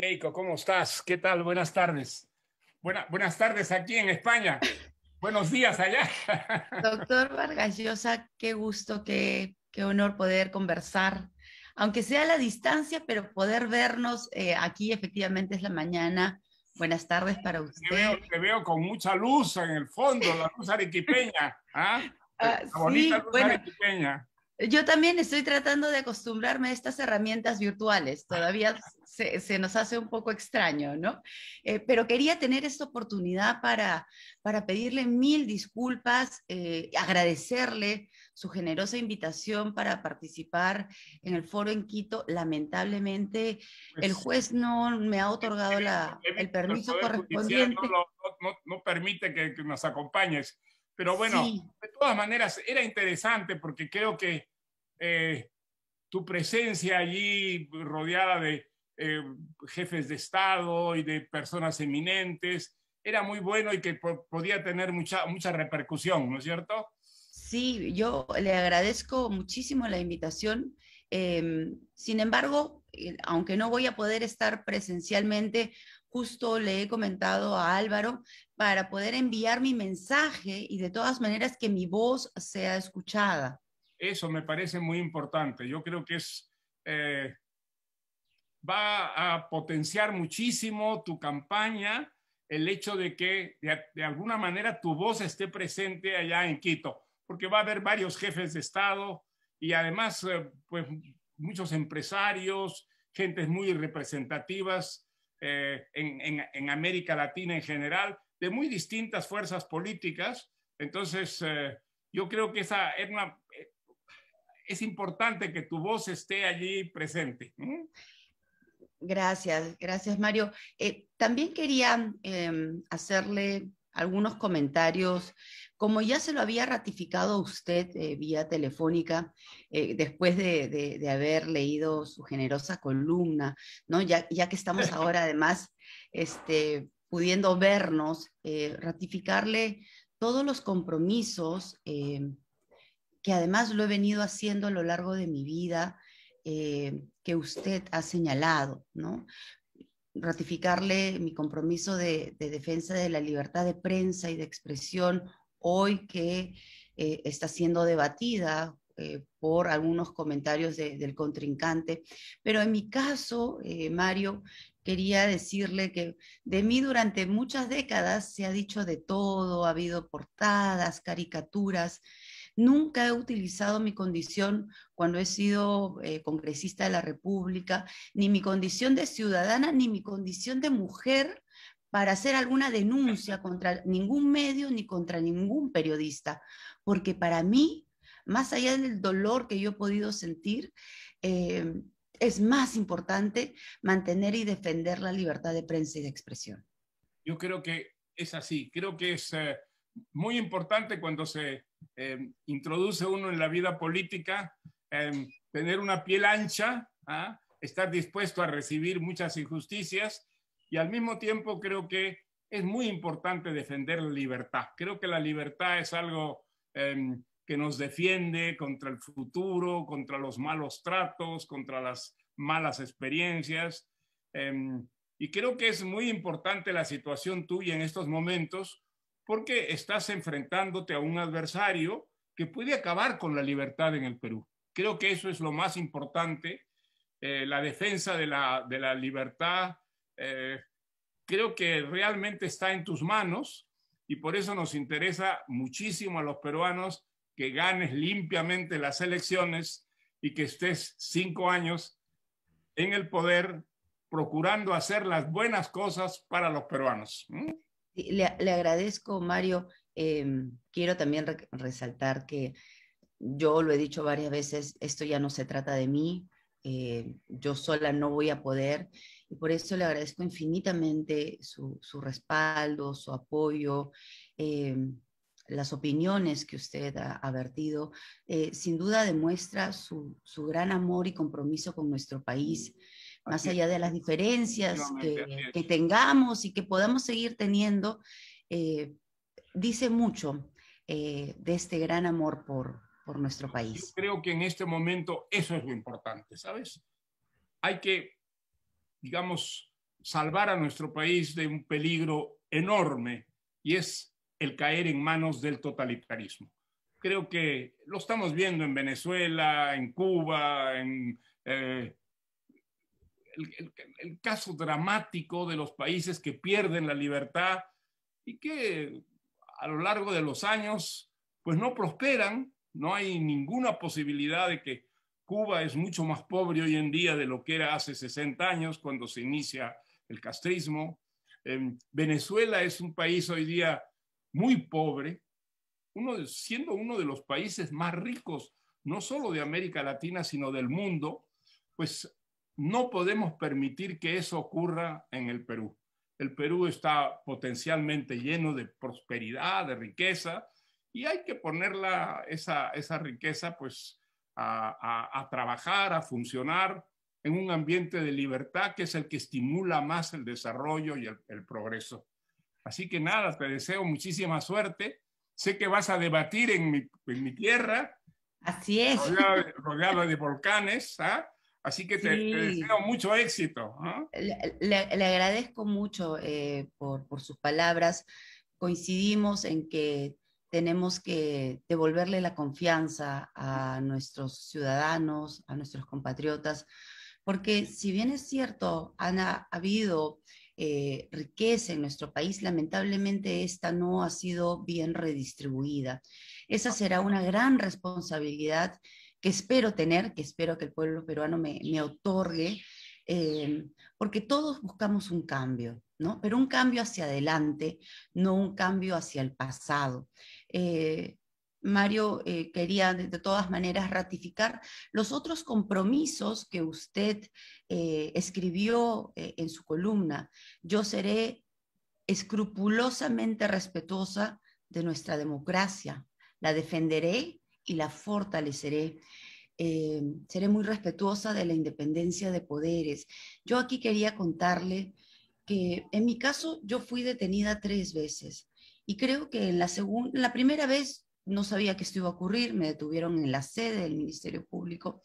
Keiko, ¿cómo estás? ¿Qué tal? Buenas tardes. Buena, buenas tardes aquí en España. Buenos días allá. Doctor Vargas Llosa, qué gusto, qué, honor poder conversar, aunque sea a la distancia, pero poder vernos eh, aquí efectivamente es la mañana. Buenas tardes para usted. Te veo, con mucha luz en el fondo, la luz arequipeña. ¿ah? Ah, la bonita luz arequipeña. Yo también estoy tratando de acostumbrarme a estas herramientas virtuales. Todavía se, nos hace un poco extraño, ¿no? Eh, pero quería tener esta oportunidad para, para pedirle mil disculpas, eh, agradecerle su generosa invitación para participar en el foro en Quito. Lamentablemente, el pues, juez no me ha otorgado el, la, el permiso correspondiente. No, permite que, nos acompañes. Pero bueno, de todas maneras, era interesante porque creo que eh, tu presencia allí rodeada de eh, jefes de Estado y de personas eminentes, era muy bueno y que podía tener mucha, mucha repercusión, ¿no es cierto? Sí, yo le agradezco muchísimo la invitación. Em, sin embargo, eh, aunque no voy a poder estar presencialmente, justo le he comentado a Álvaro para poder enviar mi mensaje y de todas maneras que mi voz sea escuchada. Eso me parece muy importante. Yo creo que es, eh, va a potenciar muchísimo tu campaña el hecho de que de, alguna manera tu voz esté presente allá en Quito, porque va a haber varios jefes de Estado y además eh, pues, muchos empresarios, gentes muy representativas eh, en, América Latina en general, de muy distintas fuerzas políticas. Entonces, yo creo que esa es una, es importante que tu voz esté allí presente. ¿eh? Gracias, gracias Mario. Eh, también quería em, hacerle algunos comentarios. Como ya se lo había ratificado usted eh, vía telefónica, después de, de, haber leído su generosa columna, ¿no? ya, ya que estamos ahora además este, pudiendo vernos, ratificarle todos los compromisos em, que además lo he venido haciendo a lo largo de mi vida, eh, que usted ha señalado, ¿no? Ratificarle mi compromiso de, defensa de la libertad de prensa y de expresión hoy que eh, está siendo debatida eh, por algunos comentarios del contrincante. Pero en mi caso, Mario, quería decirle que de mí durante muchas décadas se ha dicho de todo, ha habido portadas, caricaturas, Nunca he utilizado mi condición cuando he sido eh, congresista de la República, ni mi condición de ciudadana, ni mi condición de mujer para hacer alguna denuncia contra ningún medio ni contra ningún periodista, porque para mí, más allá del dolor que yo he podido sentir, eh, es más importante mantener y defender la libertad de prensa y de expresión. Yo creo que es así, creo que es... Eh, muy importante cuando se eh, introduce uno en la vida política, eh, tener una piel ancha, ¿ah? estar dispuesto a recibir muchas injusticias y al mismo tiempo creo que es muy importante defender la libertad. Creo que la libertad es algo em, que nos defiende contra el futuro, contra los malos tratos, contra las malas experiencias. Em, y creo que es muy importante la situación tuya en estos momentos porque estás enfrentándote a un adversario que puede acabar con la libertad en el Perú. Creo que eso es lo más importante, eh, la defensa de la, de la libertad. Eh, creo que realmente está en tus manos y por eso nos interesa muchísimo a los peruanos que ganes limpiamente las elecciones y que estés cinco años en el poder procurando hacer las buenas cosas para los peruanos. Le, agradezco, Mario. Em, quiero también resaltar que yo lo he dicho varias veces, esto ya no se trata de mí, eh, yo sola no voy a poder y por eso le agradezco infinitamente su, respaldo, su apoyo, em, las opiniones que usted ha, ha vertido. Eh, sin duda demuestra su, gran amor y compromiso con nuestro país más allá de las diferencias que, tengamos y que podamos seguir teniendo, eh, dice mucho eh, de este gran amor por, por nuestro país. Yo creo que en este momento eso es lo importante, ¿sabes? Hay que, digamos, salvar a nuestro país de un peligro enorme y es el caer en manos del totalitarismo. Creo que lo estamos viendo en Venezuela, en Cuba, en eh, el, caso dramático de los países que pierden la libertad y que a lo largo de los años pues no prosperan, no hay ninguna posibilidad de que Cuba es mucho más pobre hoy en día de lo que era hace 60 años cuando se inicia el castrismo. Em, Venezuela es un país hoy día muy pobre, uno, siendo uno de los países más ricos, no solo de América Latina, sino del mundo, pues no podemos permitir que eso ocurra en el Perú. El Perú está potencialmente lleno de prosperidad, de riqueza, y hay que ponerla, esa, riqueza, pues, a, trabajar, a funcionar en un ambiente de libertad que es el que estimula más el desarrollo y el, progreso. Así que nada, te deseo muchísima suerte. Sé que vas a debatir en mi, tierra. Así es. de volcanes. ¿ah? Así que te, deseo mucho éxito. ¿ah? Le, agradezco mucho eh, por, sus palabras. Coincidimos en que tenemos que devolverle la confianza a nuestros ciudadanos, a nuestros compatriotas, porque si bien es cierto, ha habido eh, riqueza en nuestro país, lamentablemente esta no ha sido bien redistribuida. Esa ah. será una gran responsabilidad que espero tener, que espero que el pueblo peruano me, me otorgue, eh, porque todos buscamos un cambio, ¿no? Pero un cambio hacia adelante, no un cambio hacia el pasado. Eh, Mario eh, quería de, de, todas maneras ratificar los otros compromisos que usted escribió en su columna. Yo seré escrupulosamente respetuosa de nuestra democracia. La defenderé y la fortaleceré. Eh, seré muy respetuosa de la independencia de poderes. Yo aquí quería contarle que en mi caso yo fui detenida tres veces y creo que en la, segunda, la primera vez no sabía que esto iba a ocurrir, me detuvieron en la sede del Ministerio Público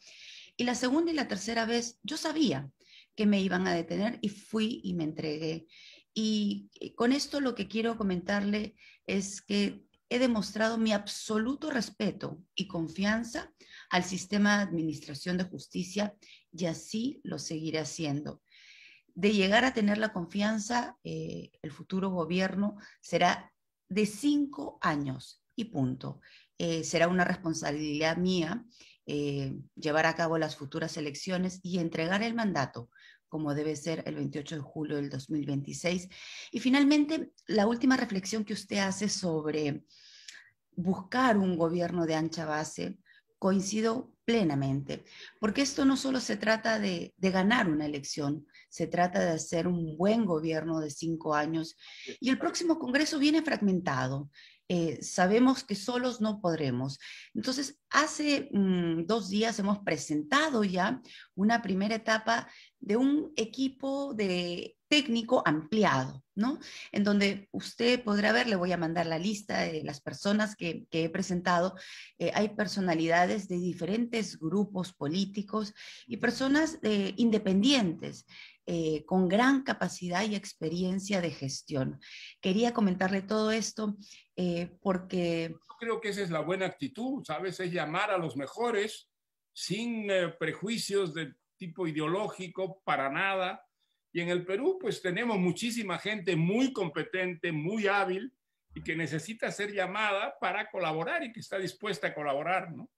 y la segunda y la tercera vez yo sabía que me iban a detener y fui y me entregué. Y eh, con esto lo que quiero comentarle es que he demostrado mi absoluto respeto y confianza al sistema de administración de justicia y así lo seguiré haciendo. De llegar a tener la confianza, eh, el futuro gobierno será de cinco años y punto. Eh, será una responsabilidad mía eh, llevar a cabo las futuras elecciones y entregar el mandato como debe ser el 28 de julio del 2026. Y finalmente, la última reflexión que usted hace sobre buscar un gobierno de ancha base, coincido plenamente, porque esto no solo se trata de, de, ganar una elección, se trata de hacer un buen gobierno de cinco años y el próximo Congreso viene fragmentado. Eh, sabemos que solos no podremos. Entonces, hace mm, dos días hemos presentado ya una primera etapa de un equipo de técnico ampliado, ¿no? En donde usted podrá ver, le voy a mandar la lista de las personas que, he presentado. Eh, hay personalidades de diferentes grupos políticos y personas eh, independientes. con gran capacidad y experiencia de gestión. Quería comentarle todo esto eh, porque... Yo creo que esa es la buena actitud, ¿sabes? Es llamar a los mejores sin eh, prejuicios de tipo ideológico, para nada. Y en el Perú, pues tenemos muchísima gente muy competente, muy hábil y que necesita ser llamada para colaborar y que está dispuesta a colaborar, ¿no?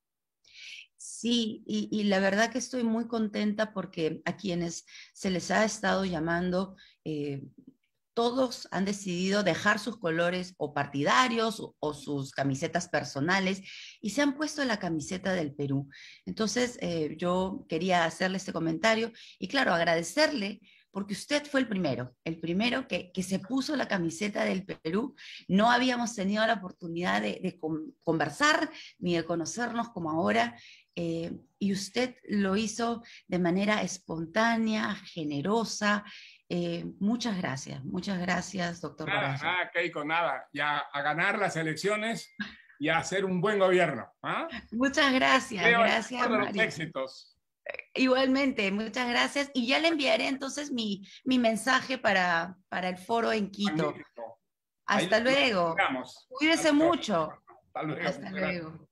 Sí, y, y, la verdad que estoy muy contenta porque a quienes se les ha estado llamando eh, todos han decidido dejar sus colores o partidarios o, sus camisetas personales y se han puesto la camiseta del Perú. Entonces, eh, yo quería hacerle este comentario y claro, agradecerle porque usted fue el primero, el primero que, se puso la camiseta del Perú. No habíamos tenido la oportunidad de, conversar ni de conocernos como ahora. Eh, y usted lo hizo de manera espontánea, generosa, eh, muchas gracias, muchas gracias, doctor. Nada, nada. Ya a ganar las elecciones y a hacer un buen gobierno. ¿ah? Muchas gracias, gracias. María. Igualmente, muchas gracias. Y ya le enviaré entonces mi, mensaje para, el foro en Quito. Hasta luego. cuídense mucho. Hasta luego.